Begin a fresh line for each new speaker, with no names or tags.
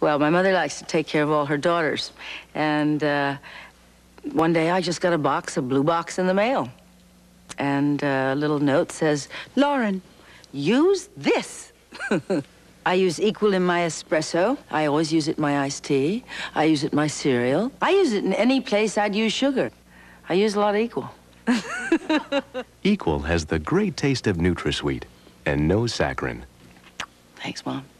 Well, my mother likes to take care of all her daughters. And uh, one day I just got a box, a blue box in the mail. And uh, a little note says, Lauren, use this. I use Equal in my espresso. I always use it in my iced tea. I use it in my cereal. I use it in any place I'd use sugar. I use a lot of Equal.
Equal has the great
taste of NutraSweet and no saccharin.
Thanks, Mom.